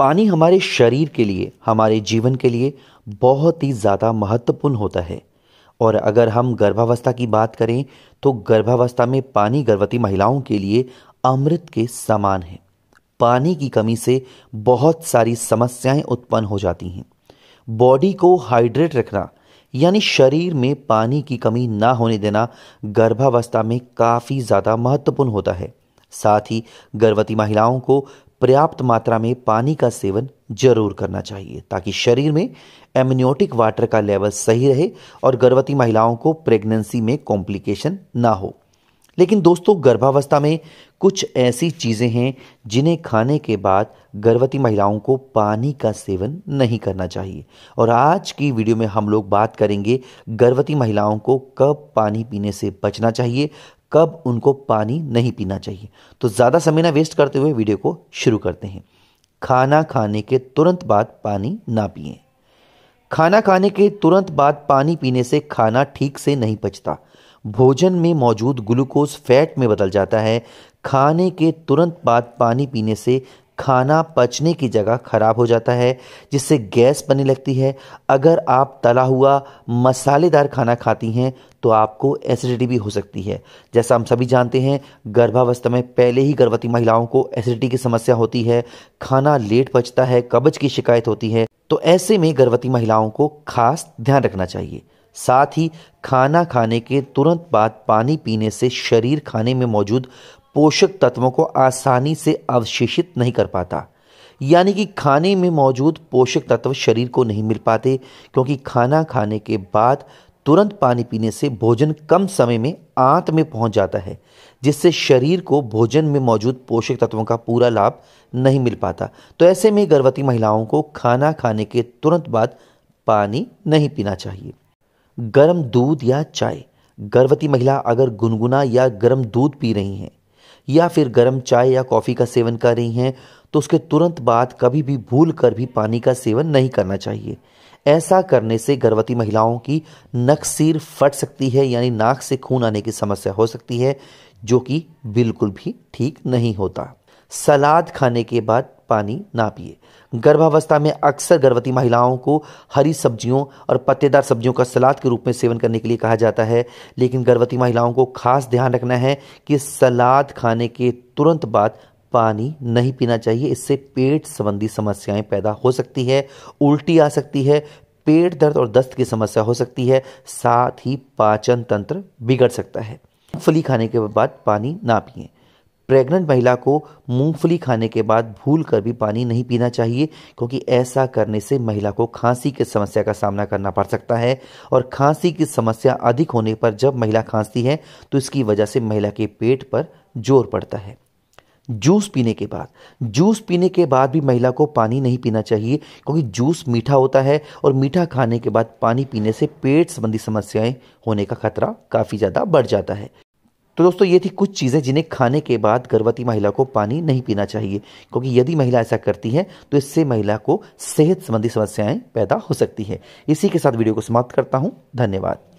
पानी हमारे शरीर के लिए हमारे जीवन के लिए बहुत ही ज़्यादा महत्वपूर्ण होता है और अगर हम गर्भावस्था की बात करें तो गर्भावस्था में पानी गर्भवती महिलाओं के लिए अमृत के समान है पानी की कमी से बहुत सारी समस्याएं उत्पन्न हो जाती हैं बॉडी को हाइड्रेट रखना यानी शरीर में पानी की कमी ना होने देना गर्भावस्था में काफ़ी ज़्यादा महत्वपूर्ण होता है साथ ही गर्भवती महिलाओं को पर्याप्त मात्रा में पानी का सेवन जरूर करना चाहिए ताकि शरीर में एमनियोटिक वाटर का लेवल सही रहे और गर्भवती महिलाओं को प्रेगनेंसी में कॉम्प्लिकेशन ना हो लेकिन दोस्तों गर्भावस्था में कुछ ऐसी चीज़ें हैं जिन्हें खाने के बाद गर्भवती महिलाओं को पानी का सेवन नहीं करना चाहिए और आज की वीडियो में हम लोग बात करेंगे गर्भवती महिलाओं को कब पानी पीने से बचना चाहिए कब उनको पानी नहीं पीना चाहिए तो ज़्यादा समय ना वेस्ट करते हुए वीडियो को शुरू करते हैं खाना खाने के तुरंत बाद पानी ना पिए खाना खाने के तुरंत बाद पानी पीने से खाना ठीक से नहीं पचता भोजन में मौजूद ग्लूकोज फैट में बदल जाता है खाने के तुरंत बाद पानी पीने से खाना पचने की जगह ख़राब हो जाता है जिससे गैस बनने लगती है अगर आप तला हुआ मसालेदार खाना खाती हैं तो आपको एसिडिटी भी हो सकती है जैसा हम सभी जानते हैं गर्भावस्था में पहले ही गर्भवती महिलाओं को एसिडिटी की समस्या होती है खाना लेट पचता है कब्ज की शिकायत होती है तो ऐसे में गर्भवती महिलाओं को खास ध्यान रखना चाहिए साथ ही खाना खाने के तुरंत बाद पानी पीने से शरीर खाने में मौजूद पोषक तत्वों को आसानी से अवशेषित नहीं कर पाता यानी कि खाने में मौजूद पोषक तत्व शरीर को नहीं मिल पाते क्योंकि खाना खाने के बाद तुरंत पानी पीने से भोजन कम समय में आंत में पहुंच जाता है जिससे शरीर को भोजन में मौजूद पोषक तत्वों का पूरा लाभ नहीं मिल पाता तो ऐसे में गर्भवती महिलाओं को खाना खाने के तुरंत बाद पानी नहीं पीना चाहिए गर्म दूध या चाय गर्भवती महिला अगर गुनगुना या गर्म दूध पी रही हैं या फिर गर्म चाय या कॉफ़ी का सेवन कर रही हैं तो उसके तुरंत बाद कभी भी भूल कर भी पानी का सेवन नहीं करना चाहिए ऐसा करने से गर्भवती महिलाओं की सिर फट सकती है यानी नाक से खून आने की समस्या हो सकती है जो कि बिल्कुल भी ठीक नहीं होता सलाद खाने के बाद पानी ना पिए गर्भावस्था में अक्सर गर्भवती महिलाओं को हरी सब्जियों और पत्तेदार सब्जियों का सलाद के रूप में सेवन करने के लिए कहा जाता है लेकिन गर्भवती महिलाओं को खास ध्यान रखना है कि सलाद खाने के तुरंत बाद पानी नहीं पीना चाहिए इससे पेट संबंधी समस्याएं पैदा हो सकती है उल्टी आ सकती है पेट दर्द और दस्त की समस्या हो सकती है साथ ही पाचन तंत्र बिगड़ सकता है फली खाने के बाद पानी ना पिए प्रेग्नेंट महिला को मूंगफली खाने के बाद भूल कर भी पानी नहीं पीना चाहिए क्योंकि ऐसा करने से महिला को खांसी की समस्या का सामना करना पड़ सकता है और खांसी की समस्या अधिक होने पर जब महिला खांसती है तो इसकी वजह से महिला के पेट पर जोर पड़ता है जूस पीने के बाद जूस पीने के बाद भी महिला को पानी नहीं पीना चाहिए क्योंकि जूस मीठा होता है और मीठा खाने के बाद पानी पीने से पेट संबंधी समस्याएं होने का खतरा काफ़ी ज़्यादा बढ़ जाता है तो दोस्तों ये थी कुछ चीज़ें जिन्हें खाने के बाद गर्भवती महिला को पानी नहीं पीना चाहिए क्योंकि यदि महिला ऐसा करती है तो इससे महिला को सेहत संबंधी समस्याएं पैदा हो सकती है इसी के साथ वीडियो को समाप्त करता हूँ धन्यवाद